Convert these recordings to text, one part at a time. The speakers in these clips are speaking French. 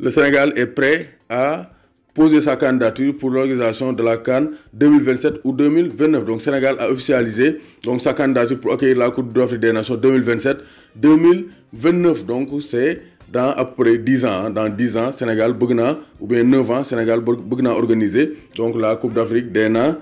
le Sénégal est prêt à poser sa candidature pour l'organisation de la Cannes 2027 ou 2029. Donc, Sénégal a officialisé donc, sa candidature pour accueillir la Coupe d'Afrique des Nations 2027-2029. Donc, c'est dans à peu près 10 ans. Hein. Dans 10 ans, Sénégal, ou bien 9 ans, Sénégal, Bugna organiser donc, la Coupe d'Afrique des Nations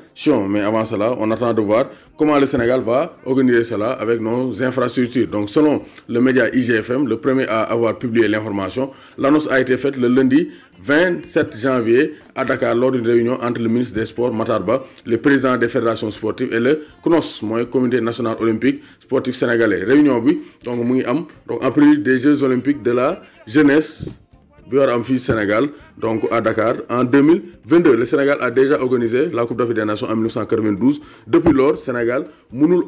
mais avant cela, on attend de voir comment le Sénégal va organiser cela avec nos infrastructures. Donc selon le média IGFM, le premier à avoir publié l'information, l'annonce a été faite le lundi 27 janvier à Dakar lors d'une réunion entre le ministre des Sports, Matarba, le président des fédérations sportives et le CNOS, Comité National Olympique Sportif Sénégalais. Réunion, oui, donc, donc en des Jeux Olympiques de la jeunesse Sénégal donc à Dakar en 2022 le Sénégal a déjà organisé la coupe d'Afrique des nations en 1992 depuis lors Sénégal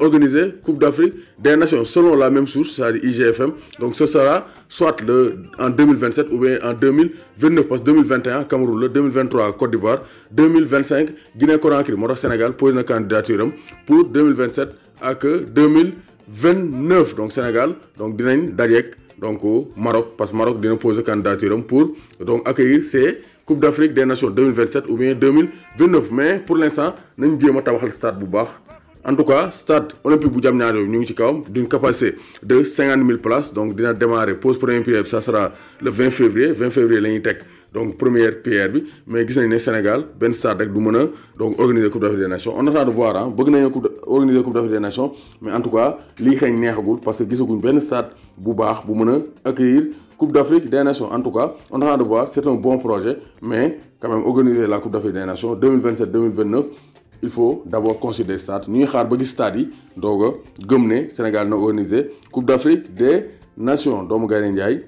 organisé la coupe d'Afrique des nations selon la même source c'est-à-dire IGFM donc ce sera soit le en 2027 ou bien en 2029 parce 2021 Cameroun le 2023 Côte d'Ivoire 2025 Guinée-Conakry Mora Sénégal pour une candidature pour 2027 que 2029 donc Sénégal donc Guinée Dariek donc au Maroc parce que Maroc a poser candidature pour donc accueillir ces Coupe d'Afrique des Nations 2027 ou bien 2029 mais pour l'instant nous nañ pas a le stade bu en tout cas stade olympique a pu ñu ngi d'une capacité de 50 000 places donc dina démarrer pose premier pierre ça sera le 20 février 20 février l'année donc première pierre bi mais gis nañ ne Sénégal ben stade rek du donc organiser coupe d'Afrique des nations on attend de voir on hein. bëgg nañu coupe organiser coupe d'Afrique des nations mais en tout cas li xëy neexagul parce que gisaguñ ben stade bu baax bu mën accueillir coupe d'Afrique des nations en tout cas on attend de voir c'est un bon projet mais quand même organiser la coupe d'Afrique des nations 2027 2029 il faut d'abord considérer stade ñuy xaar ba gis stade yi donc a gëm Sénégal na organiser coupe d'Afrique des nations doomu Gaynde Njaay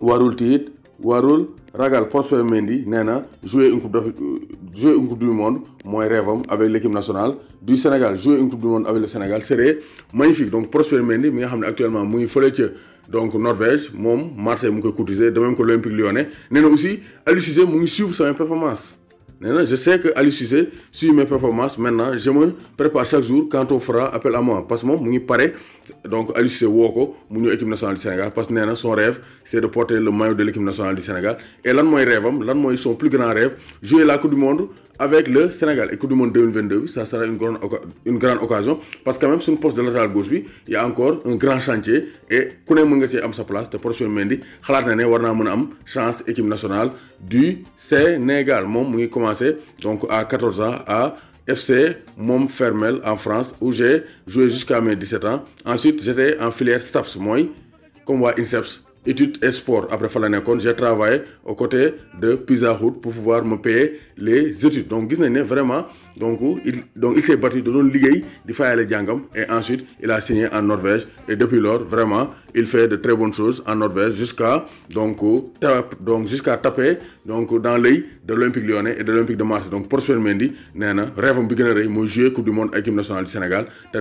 warul tiit warul Ragal Mendy Nena, jouer une coupe d'Afrique euh, jouer une coupe du monde moi rêve avec l'équipe nationale du Sénégal jouer une coupe du monde avec le Sénégal serait magnifique donc Prosper Mendy mi nga actuellement muy feulé donc Norvège mom Marseille mu que cotiser de même que l'Olympique Lyonnais nee aussi Aliou mu ngi suivre sa performance je sais que Ali Cissé, mes performances, maintenant, je me prépare chaque jour quand on fera appel à moi. Parce que moi, je pareil. Donc, Ali Cissé, Woko, mon l'équipe nationale du Sénégal. Parce que son rêve, c'est de porter le maillot de l'équipe nationale du Sénégal. Et là, mon rêve, là, son plus grand rêve, jouer la Coupe du Monde, avec le Sénégal. Et Coupe du Monde 2022, ça sera une grande, une grande occasion parce que même sur le poste de latéral gauche, il y a encore un grand chantier et Kouné Mungassi a sa place. que je Mendy, Khalat Nene, Warna Mounam, chance équipe nationale du Sénégal. Mon commencé donc à 14 ans à FC fermel en France où j'ai joué jusqu'à mes 17 ans. Ensuite, j'étais en filière STAPS, moi, comme voit INSEPS études et sport après fa la j'ai travaillé aux côtés de Pizza Hood pour pouvoir me payer les études donc vraiment donc il donc il s'est battu de doon de di fayale et ensuite il a signé en Norvège et depuis lors vraiment il fait de très bonnes choses en Norvège jusqu'à donc donc jusqu'à taper donc dans l'œil de l'Olympique Lyonnais et de l'Olympique de Marseille donc Prosper Mendy nee na rêve de bi gën je joue jouer coupe du monde avec l'équipe nationale du Sénégal te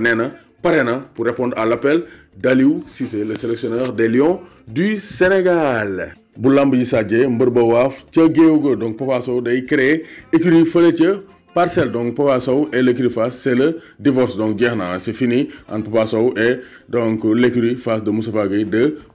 Paréna, pour répondre à l'appel d'Aliou Cissé le sélectionneur des Lions du Sénégal. bu lamb ji sàjjee donc Papa passer day créer écurie fële Parcelle, donc Papa et lécrit face, c'est le divorce. Donc Diana, c'est fini entre Papa et donc l'écrit face de Moussa de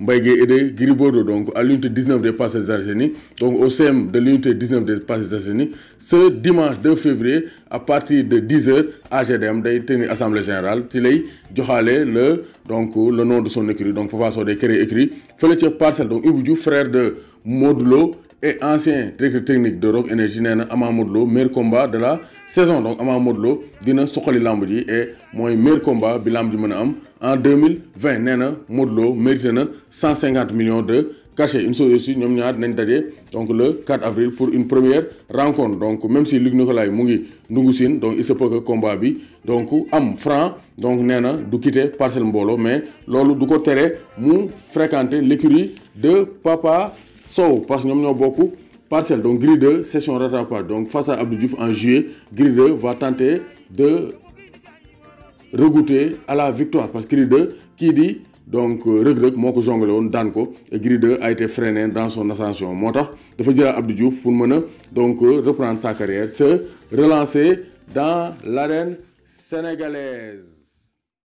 Mbaye et de Gribodo. Donc à l'unité 19 des Parcelles Zarzini donc au CM de l'unité 19 des Parcelles Arsénie, ce dimanche 2 février, à partir de 10h, AGDM de tenir assemblée générale il y le donc le nom de son écrit, donc Papa Sow écrit créer écrit fële Parcel parcelle. donc Ibou frère de Modulo et ancien directeur technique de Rock Energy nena Amamodlo meilleur combat de la saison donc Ama dina suqali lamb et moy meilleur combat bi lamb ji am en 2020 nena Modlo mérite 150 millions de cachet une chose aussi ñom nañ donc le 4 avril pour une première rencontre donc même si Luc est mu ngi Ndungusine donc il se peut que combat bi donc am franc donc nee du quitter parcelle mbolo mais lolu du ko téré mu fréquenter l'écurie de papa Sauf parce que avons beaucoup de parcelle donc grid 2 session rattrapage donc face à Abdou Diouf en juillet grid 2 va tenter de regoûter à la victoire parce que grid 2 qui dit, donc euh, regrette, mon que ko jonglé et Gride 2 a été freiné dans son ascension il faut dire à Abdou Diouf pour mener donc euh, reprendre sa carrière se relancer dans l'arène sénégalaise